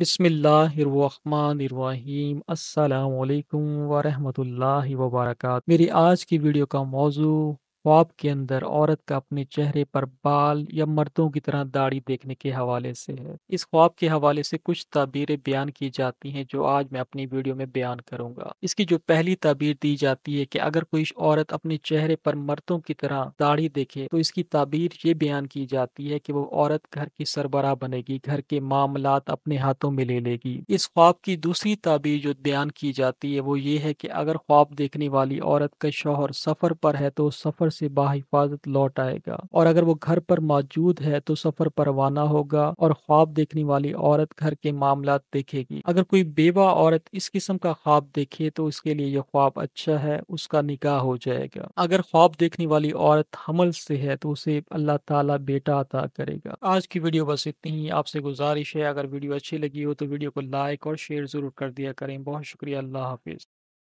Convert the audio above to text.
बिसमीम अल्लाम वरहमल वर्क मेरी आज की वीडियो का मौजू ख्वाब के अंदर औरत का अपने चेहरे पर बाल या मर्दों की तरह दाढ़ी देखने के हवाले से है इस ख्वाब के हवाले से कुछ ताबीरें बयान की जाती हैं जो आज मैं अपनी वीडियो में बयान करूंगा इसकी जो पहली ताबीर दी जाती है कि अगर कोई औरत अपने चेहरे पर मर्दों की तरह दाढ़ी देखे तो इसकी ताबीर ये बयान की जाती है की वो औरत घर की सरबराह बनेगी घर के मामला अपने हाथों में ले लेगी इस ख्वाब की दूसरी ताबीर जो बयान की जाती है वो ये है की अगर ख्वाब देखने वाली औरत का शोहर सफर पर है तो सफर सफर से बाहिफाजत लौट आएगा और अगर वो घर पर मौजूद है तो सफर पर रवाना होगा और ख्वाब देखने वाली औरत घर के मामला देखेगी अगर कोई बेवा औरत इस किस्म का ख्वाब देखे तो उसके लिए यह ख्वाब अच्छा है उसका निकाह हो जाएगा अगर ख्वाब देखने वाली औरत हमल से है तो उसे अल्लाह ताला बेटा अता करेगा आज की वीडियो बस इतनी ही आपसे गुजारिश है अगर वीडियो अच्छी लगी हो तो वीडियो को लाइक और शेयर जरूर कर दिया करें बहुत शुक्रिया अल्लाह हाफिज़